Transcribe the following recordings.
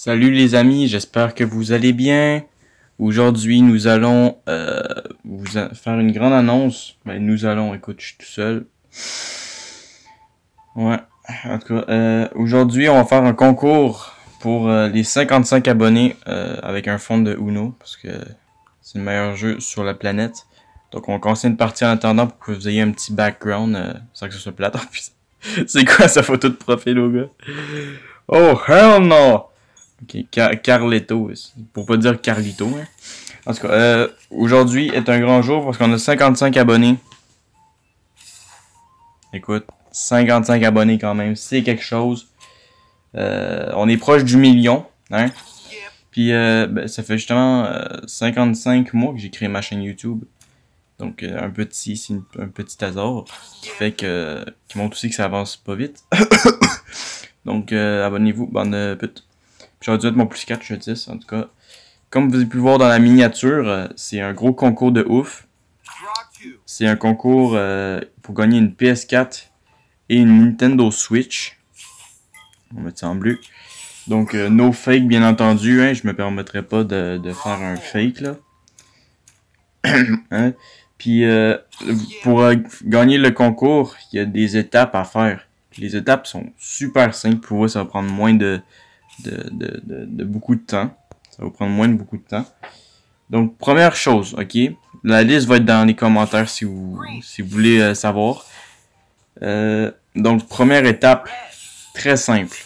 Salut les amis, j'espère que vous allez bien. Aujourd'hui, nous allons euh, vous faire une grande annonce. Ben, nous allons, écoute, je suis tout seul. Ouais, en tout cas, euh, aujourd'hui, on va faire un concours pour euh, les 55 abonnés avec un fond de Uno, parce que c'est le meilleur jeu sur la planète. Donc, on conseille une partie en attendant pour que vous ayez un petit background, sans que ce soit plate. c'est quoi sa photo de profil, au gars? Oh, hell no! Ok, Car Carletto, pour pas dire Carlito. Hein. En tout cas, euh, aujourd'hui est un grand jour parce qu'on a 55 abonnés. Écoute, 55 abonnés quand même, c'est quelque chose. Euh, on est proche du million, hein? Puis euh, ben, ça fait justement 55 mois que j'ai créé ma chaîne YouTube. Donc un petit un petit hasard qui fait que qui montre aussi que ça avance pas vite. Donc abonnez-vous, bande de pute. J'aurais dû être mon plus 4, je 10 en tout cas. Comme vous avez pu voir dans la miniature, euh, c'est un gros concours de ouf. C'est un concours euh, pour gagner une PS4 et une Nintendo Switch. On va mettre ça en bleu. Donc, euh, no fake, bien entendu. Hein, je me permettrai pas de, faire un fake, là. hein? Puis, pour gagner le concours, il y a des étapes à faire. Les étapes sont super simples. Pour vous, ça va prendre moins de de, de, de, de, beaucoup de temps. Ça va vous prendre moins de beaucoup de temps. Donc, première chose, ok? La liste va être dans les commentaires si vous, si vous voulez euh, savoir. Euh, donc, première étape, très simple.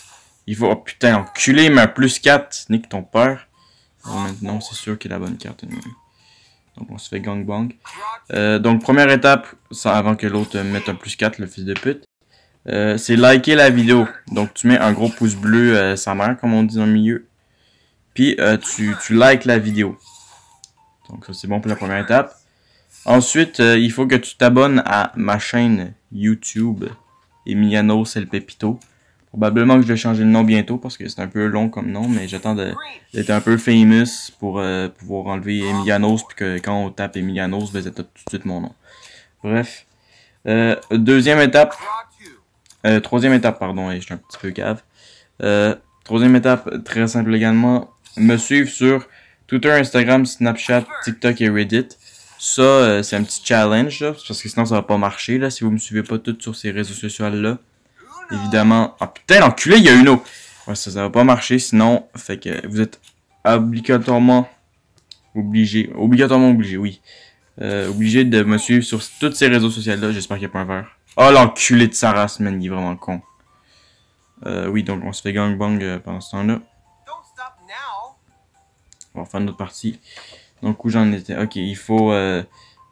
Il faut, oh, putain, enculé, ma plus 4, nique ton père. Bon, maintenant, c'est sûr qu'il a la bonne carte. Donc, on se fait gangbang. Euh, donc, première étape, ça, avant que l'autre mette un plus 4, le fils de pute. Euh, c'est liker la vidéo. Donc tu mets un gros pouce bleu, euh, sa mère, comme on dit dans milieu. Puis euh, tu, tu likes la vidéo. Donc ça c'est bon pour la première étape. Ensuite, il faut que tu t'abonnes à ma chaîne YouTube, Emiliano El Pepito. Probablement que je vais changer le nom bientôt parce que c'est un peu long comme nom, mais j'attends d'être un peu famous pour pouvoir enlever Emilianos puis que quand on tape Emilianos, ben, ça tout de suite mon nom. Bref. deuxième étape, euh, troisième étape, pardon, et je suis un petit peu cave. Euh, troisième étape, très simple également, me suivre sur Twitter, Instagram, Snapchat, TikTok et Reddit. Ça, euh, c'est un petit challenge, là, parce que sinon ça va pas marcher, là, si vous me suivez pas toutes sur ces réseaux sociaux-là. Évidemment. Ah putain, l'enculé, il y a une eau! Ouais, ça, ça va pas marcher, sinon, fait que vous êtes obligatoirement obligé, obligatoirement obligé, oui, euh, obligé de me suivre sur toutes ces réseaux sociaux-là. J'espère qu'il n'y a pas un verre. Oh l'enculé de Sarah ce man, il est vraiment con. Euh, oui, donc on se fait gangbang euh, pendant ce temps-là. On va faire notre partie. Donc où j'en étais. Ok, il faut euh,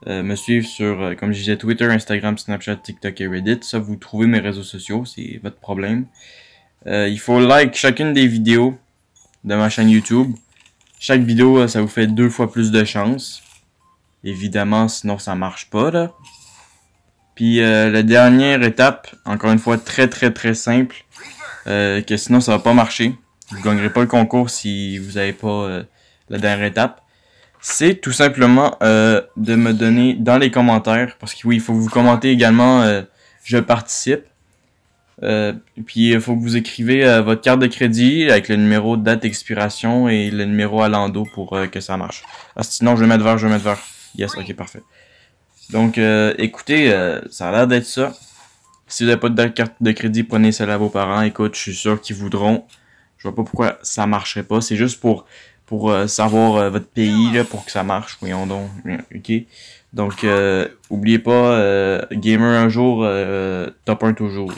euh, me suivre sur, comme je disais, Twitter, Instagram, Snapchat, TikTok et Reddit. Ça, vous trouvez mes réseaux sociaux, c'est votre problème. il faut like chacune des vidéos de ma chaîne YouTube. Chaque vidéo, ça vous fait deux fois plus de chance. Évidemment, sinon ça marche pas là. Puis euh, la dernière étape, encore une fois très très très simple, euh, que sinon ça va pas marcher. Vous gagnerez pas le concours si vous n'avez pas euh, la dernière étape. C'est tout simplement de me donner dans les commentaires, parce que oui, il faut que vous commentez également je participe. puis il faut que vous écrivez votre carte de crédit avec le numéro de date d'expiration et le numéro à l'endo pour que ça marche. Ah, sinon je vais mettre vert, je vais mettre vert. Yes, ok, parfait. Donc, euh, écoutez, euh, ça a l'air d'être ça. Si vous n'avez pas de carte de crédit, prenez celle à vos parents. Écoute, je suis sûr qu'ils voudront. Je vois pas pourquoi ça marcherait pas. C'est juste pour pour euh, savoir votre pays, là, pour que ça marche. Voyons donc. OK. Donc, oubliez pas, gamer un jour, top 1 toujours.